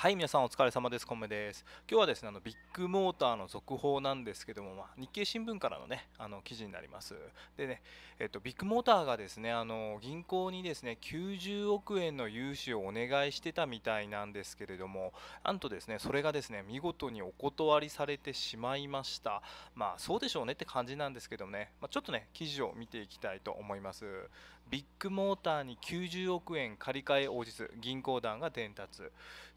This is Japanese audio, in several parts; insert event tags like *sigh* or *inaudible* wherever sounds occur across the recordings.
はい皆さんお疲れ様ですコメです今日はですねあのビッグモーターの続報なんですけども、まあ、日経新聞からのねあの記事になりますでねえっとビッグモーターがですねあの銀行にですね90億円の融資をお願いしてたみたいなんですけれどもなんとですねそれがですね見事にお断りされてしまいましたまあそうでしょうねって感じなんですけどもね、まあ、ちょっとね記事を見ていきたいと思いますビッグモーターに90億円借り換え応じず銀行団が伝達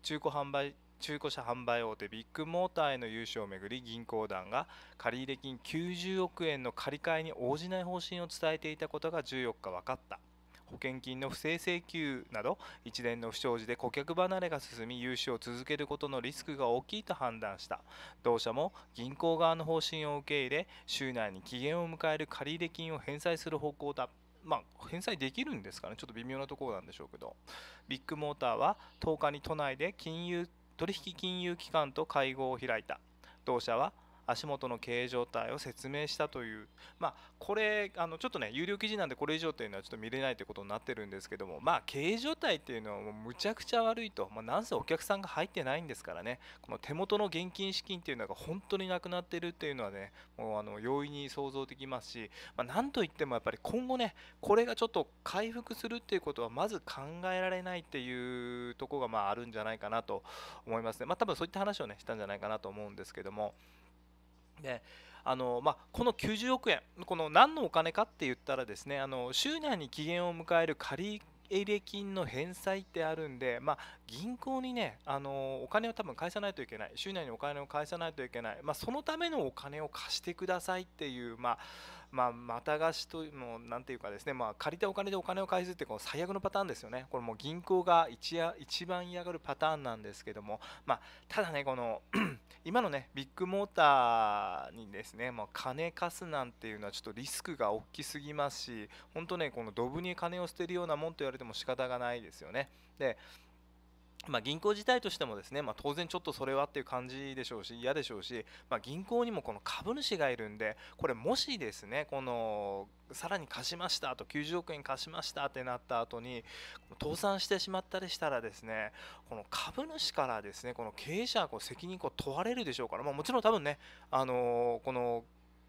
中古販売中古車販売大手ビッグモーターへの融資をめぐり銀行団が借入金90億円の借り換えに応じない方針を伝えていたことが14日分かった保険金の不正請求など一連の不祥事で顧客離れが進み融資を続けることのリスクが大きいと判断した同社も銀行側の方針を受け入れ週内に期限を迎える借入金を返済する方向だまあ、返済できるんですかね、ちょっと微妙なところなんでしょうけど、ビッグモーターは10日に都内で金融取引金融機関と会合を開いた。同社は足元の経営状態を説明したという、まあ、これあのちょっとね有料記事なんでこれ以上というのはちょっと見れないということになってるんですけども、まあ、経営状態っていうのはもうむちゃくちゃ悪いと、まあ、なんせお客さんが入ってないんですからねこの手元の現金資金っていうのが本当になくなってるっていうのはねもうあの容易に想像できますし、まあ、なんといってもやっぱり今後ねこれがちょっと回復するっていうことはまず考えられないっていうとこがまああるんじゃないかなと思いますね。まあ、多分そういった話をねしたんじゃないかなと思うんですけども。であのまあ、この90億円、この何のお金かって言ったらですねあの週内に期限を迎える借入金の返済ってあるんで、まあ、銀行にねあのお金を多分返さないといけない週内にお金を返さないといけない、まあ、そのためのお金を貸してくださいっていう、まあまあ、また貸しというなんていうかですね、まあ、借りたお金でお金を返すってこう最悪のパターンですよね、これもう銀行が一夜一番嫌がるパターンなんですけども、まあ、ただね、この *clears throat* 今のね、ビッグモーターにですね、まあ、金貸すなんていうのはちょっとリスクが大きすぎますし、本当ね、このドブに金を捨てるようなもんと言われても仕方がないですよね。でまあ、銀行自体としてもですね、まあ、当然ちょっとそれはっていう感じでしょうし嫌でしょうし、まあ、銀行にもこの株主がいるんでこれもしですねこのさらに貸しましたと90億円貸しましたってなった後に倒産してしまったりしたらですねこの株主からですねこの経営者こう責任を問われるでしょうから、まもちろん多分ねあのこの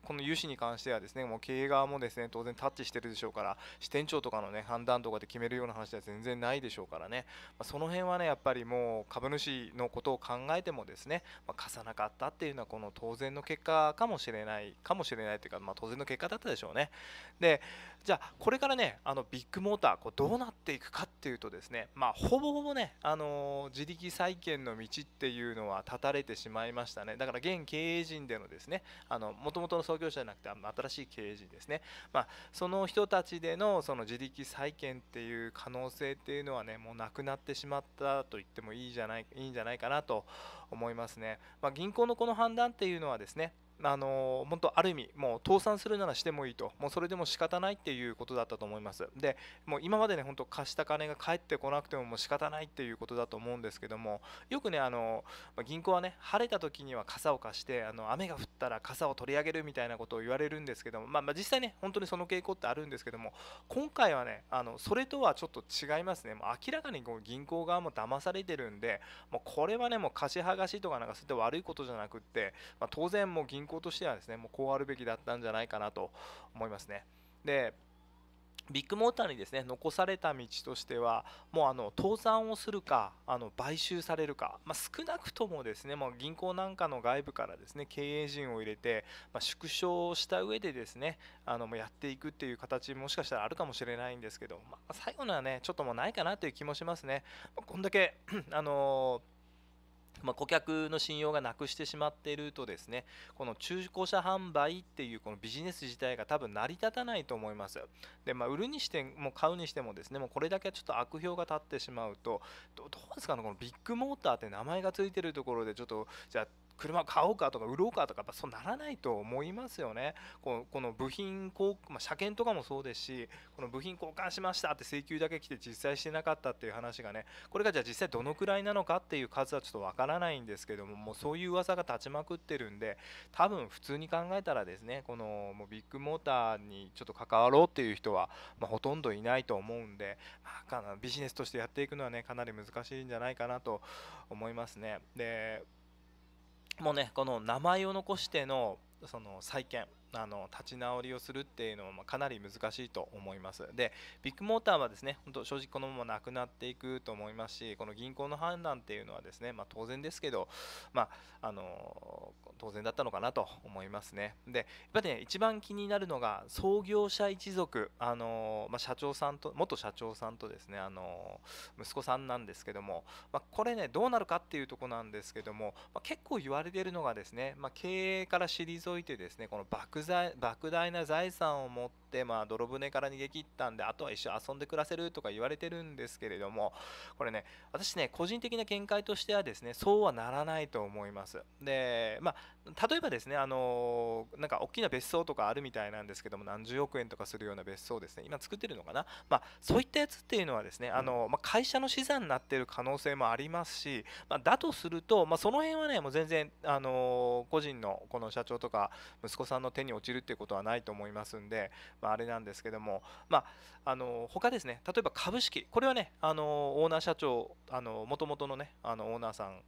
この融資に関してはですねもう経営側もですね当然タッチしてるでしょうから支店長とかのね判断とかで決めるような話では全然ないでしょうからね、まあ、その辺はねやっぱりもう株主のことを考えてもですね、まあ、貸さなかったっていうのはこの当然の結果かもしれないかもしれないというか、まあ、当然の結果だったでしょうねでじゃあこれからねあのビッグモーターこうどうなっていくかっていうとですねまあほぼほぼねあのー、自力再建の道っていうのは断たれてしまいましたねだから現経営陣でのですねあの元々の創業者じゃなくて新しい経営陣ですね、まあ、その人たちでのその自力再建っていう可能性っていうのはねもうなくなってしまったと言ってもいいじゃないいいんじゃないかなと思いますね、まあ、銀行のこの判断っていうのはですねあの本当ある意味もう倒産するならしてもいいともうそれでも仕方ないっていうことだったと思いますでもう今までね本当貸した金が返ってこなくてももう仕方ないっていうことだと思うんですけどもよくねあの銀行はね晴れた時には傘を貸してあの雨が降ったら傘を取り上げるみたいなことを言われるんですけども、まあ、まあ実際ね本当にその傾向ってあるんですけども今回はねあのそれとはちょっと違いますねもう明らかにこう銀行側も騙されてるんでもうこれはねもう貸し剥がしとかなんかそういった悪いことじゃなくって、まあ、当然もう銀行銀行としてはですねもうこうあるべきだったんじゃないかなと思いますね。でビッグモーターにですね残された道としてはもうあの倒産をするかあの買収されるか、まあ、少なくともですねもう銀行なんかの外部からですね経営陣を入れて、まあ、縮小した上でですねあのもうやっていくっていう形もしかしたらあるかもしれないんですけど、まあ、最後のはねちょっともうないかなという気もしますね。こんだけ *clears throat* あのーまあ、顧客の信用がなくしてしまっているとですねこの中古車販売っていうこのビジネス自体が多分成り立たないと思いますで、まあ、売るにしても買うにしてもですねもうこれだけちょっと悪評が立ってしまうとどうですかねこのビッグモーターって名前が付いてるところでちょっとじゃあ車を買おうかとか売ろうかとかやっぱそうならないと思いますよね。この部品交、まあ、車検とかもそうですしこの部品交換しましたって請求だけ来て実際してなかったっていう話がねこれがじゃあ実際どのくらいなのかっていう数はちょっとわからないんですけどももうそういう噂が立ちまくってるんで多分普通に考えたらですねこのもうビッグモーターにちょっと関わろうっていう人は、まあ、ほとんどいないと思うんで、まあ、ビジネスとしてやっていくのはねかなり難しいんじゃないかなと思いますね。でもうねこの名前を残してのその再建あの立ち直りをするっていうのはかなり難しいと思います。で、ビッグモーターはですね、本当正直このままなくなっていくと思いますし、この銀行の判断っていうのはですね、まあ、当然ですけど、まあ、あの当然だったのかなと思いますね。で、やっぱりね、一番気になるのが創業者一族、あのまあ、社長さんと、元社長さんとですね、あの息子さんなんですけども、まあ、これね、どうなるかっていうとこなんですけども、まあ、結構言われてるのがですね、ま経営から退いてですね、この漠大莫大な財産を持っ、まあ、泥船から逃げ切ったんであとは一緒遊んで暮らせるとか言われてるんですけれどもこれね私ね個人的な見解としてはですねそうはならないと思います。でまあ、例えばですねあのなんか大きな別荘とかあるみたいなんですけども何十億円とかするような別荘ですね今作ってるのかな、まあ、そういったやつっていうのはですねあの、まあ、会社の資産になってる可能性もありますし、まあ、だとすると、まあ、その辺はねもう全然あの個人のこの社長とか息子さんの手に落ちるっていうことはないと思いますんで、まあ、あれなんですけども、まあ、あの他ですね、例えば株式、これはね、あのオーナー社長、もともとのね、あのオーナーさん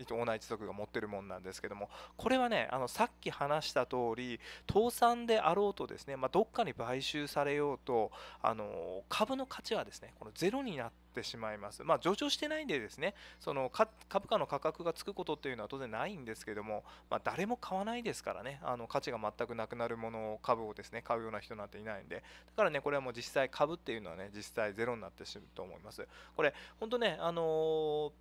オーナー一族が持ってるもんなんですけどもこれはねあのさっき話した通り倒産であろうとですね、まあ、どっかに買収されようとあの株の価値はですねこのゼロになっってしまいます。まあ、上場してないんでですね、その株価の価格がつくことっていうのは当然ないんですけども、まあ、誰も買わないですからね、あの価値が全くなくなるものを株をですね、買うような人なんていないんで、だからね、これはもう実際株っていうのはね、実際ゼロになってしまうと思います。これ、本当ね、あのー、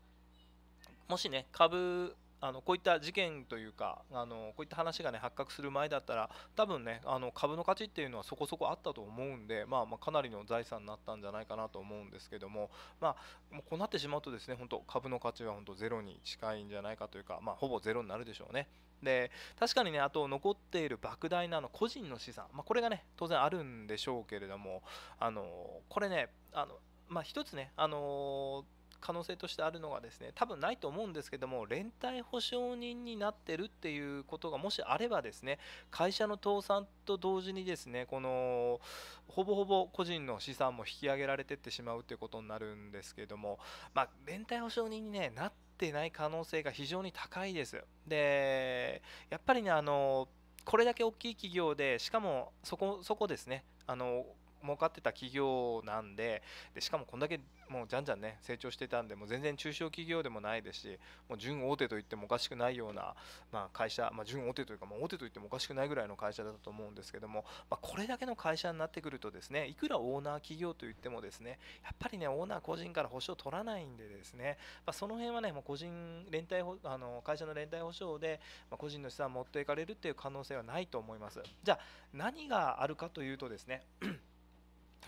もしね、株あのこういった事件というかあのこういった話が、ね、発覚する前だったら多分ねあの株の価値っていうのはそこそこあったと思うんで、まあ、まあかなりの財産になったんじゃないかなと思うんですけども,、まあ、もうこうなってしまうとですね本当株の価値は本当ゼロに近いんじゃないかというか、まあ、ほぼゼロになるでしょうね。で確かにねあと残っている莫大なの個人の資産、まあ、これがね当然あるんでしょうけれどもあのこれねあの、まあ、一つねあのー可能性としてあるのがですね多分ないと思うんですけども連帯保証人になってるっていうことがもしあればですね会社の倒産と同時にですねこのほぼほぼ個人の資産も引き上げられてってしまうということになるんですけども、まあ、連帯保証人に、ね、なってない可能性が非常に高いです。でやっぱりねあのこれだけ大きい企業でしかもそこそこですねあの儲かってた企業なんででしかもこんだけもうじゃんじゃんね成長してたんでもう全然中小企業でもないですしもう準大手と言ってもおかしくないような、まあ、会社、まあ、準大手というか、まあ、大手と言ってもおかしくないぐらいの会社だと思うんですけども、まあ、これだけの会社になってくるとですねいくらオーナー企業といってもですねやっぱりねオーナー個人から保証取らないんでですね、まあ、その辺はねもう個人連帯あの会社の連帯保証で、まあ、個人の資産持っていかれるっていう可能性はないと思いますじゃあ何があるかというとですね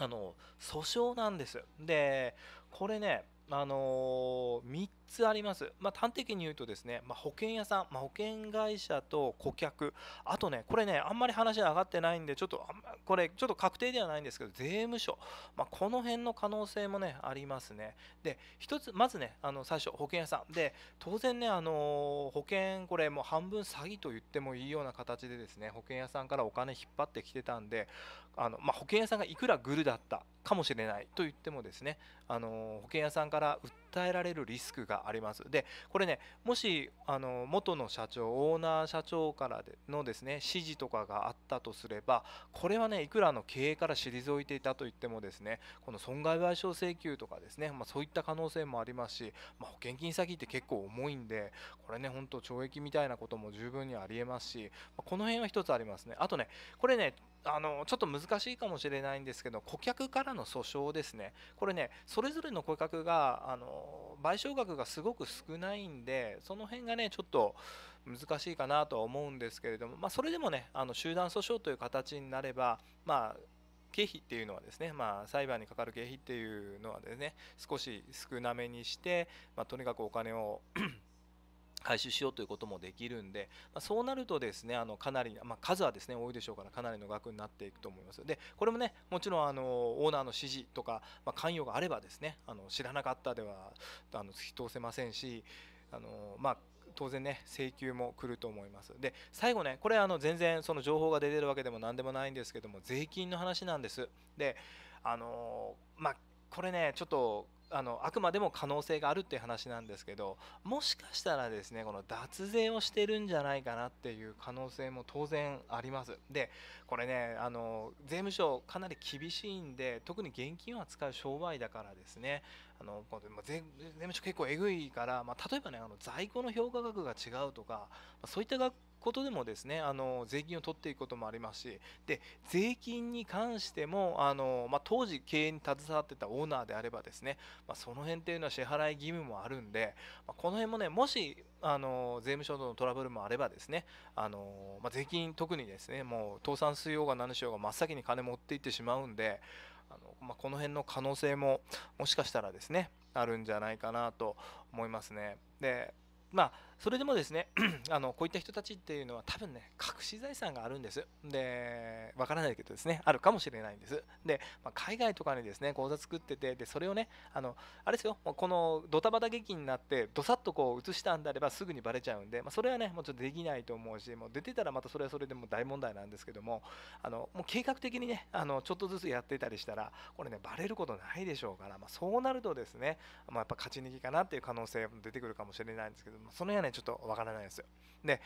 あの訴訟なんですでこれね、あのー、3つあります。まあ、端的に言うとですね、まあ、保険屋さん、まあ、保険会社と顧客、あとね、これね、あんまり話が上がってないんで、ちょっと、あん、ま、これ、ちょっと確定ではないんですけど、税務署、まあ、この辺の可能性もね、ありますね。で、1つ、まずね、あの最初、保険屋さん。で、当然ね、あのー、保険、これ、もう半分詐欺と言ってもいいような形でですね、保険屋さんからお金引っ張ってきてたんで、あのまあ、保険屋さんがいくらグルだったかもしれないと言ってもですね、あのー保険屋さんから売っ訴えられるリスクがあります。でこれねもしあの元の社長オーナー社長からでのですね指示とかがあったとすればこれはねいくらの経営から退いていたといってもですねこの損害賠償請求とかですね、まあ、そういった可能性もありますし、まあ、保険金詐欺って結構重いんでこれね本当懲役みたいなことも十分にありえますし、まあ、この辺は1つありますねあとねこれねあのちょっと難しいかもしれないんですけど顧客からの訴訟ですねこれねそれぞれの顧客があの賠償額がすごく少ないんでその辺がねちょっと難しいかなとは思うんですけれども、まあ、それでもねあの集団訴訟という形になれば、まあ、経費っていうのはですね、まあ、裁判にかかる経費っていうのはですね少し少なめにして、まあ、とにかくお金を回収しようということもできるんで、まあ、そうなるとですね、あのかなり、まあ、数はですね、多いでしょうから、かなりの額になっていくと思います。で、これもね、もちろんあのオーナーの指示とか、まあ、関与があればですね、あの知らなかったではあの突き通せませんし、あのまあ当然ね請求も来ると思いますで最後ねこれあの全然その情報が出てるわけでも何でもないんですけども税金の話なんですであのまあこれねちょっとあのあくまでも可能性があるっていう話なんですけどもしかしたらですねこの脱税をしてるんじゃないかなっていう可能性も当然ありますでこれねあの税務署かなり厳しいんで特に現金を扱う商売だからですねあの税務署結構えぐいから、まあ、例えばねあの在庫の評価額が違うとかまそういった額ことでもですねあの税金を取っていくこともありますしで税金に関してもあの、まあ、当時経営に携わってたオーナーであればですね、まあ、その辺っていうのは支払い義務もあるんで、まあ、この辺もねもしあの税務署とのトラブルもあればですねあの、ま税金特にですねもう倒産しようが何しようが真っ先に金持っていってしまうんであの、まこの辺の可能性ももしかしたらですねあるんじゃないかなと思いますね。でまあそれでもですね *clears throat* あのこういった人たちっていうのは多分ね隠し財産があるんですでわからないけどですねあるかもしれないんですで、まあ、海外とかにですね口座作っててでそれをねあのあれですよこのドタバタ劇になってどさっとこう移したんであればすぐにばれちゃうんで、まあ、それはねもうちょっとできないと思うしもう出てたらまたそれはそれでも大問題なんですけどもあのもう計画的にねあのちょっとずつやってたりしたらこれねバレることないでしょうから、まあ、そうなるとですね、まやっぱ勝ち抜きかなっていう可能性も出てくるかもしれないんですけど、も、その辺はねちょっとわからないですよ。で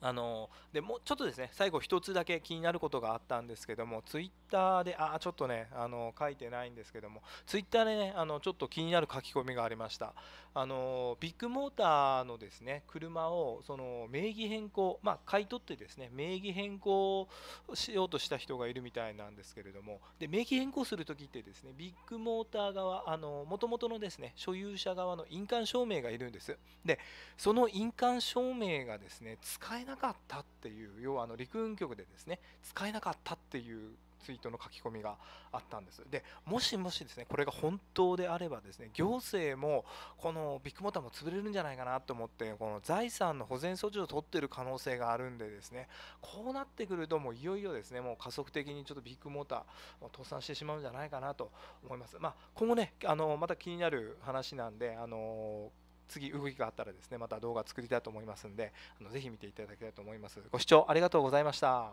あのでもうちょっとですね最後1つだけ気になることがあったんですけどもツイッターであちょっとねあの書いてないんですけどもツイッターでねあのちょっと気になる書き込みがありましたあのビッグモーターのですね車をその名義変更まあ、買い取ってですね名義変更しようとした人がいるみたいなんですけれどもで名義変更する時ってですねビッグモーター側あの元々のですね所有者側の印鑑証明がいるんですでその印鑑証明がですね使えなかったっていう要はあの陸運局でですね使えなかったっていうツイートの書き込みがあったんですでもしもしですねこれが本当であればですね行政もこのビッグモーターも潰れるんじゃないかなと思ってこの財産の保全措置を取ってる可能性があるんでですねこうなってくるともういよいよですねもう加速的にちょっとビッグモーターを倒産してしまうんじゃないかなと思いますまあ、今後ねあのまた気になる話なんであの次動きがあったらですねまた動画作りたいと思いますんであのぜひ見ていただきたいと思いますご視聴ありがとうございました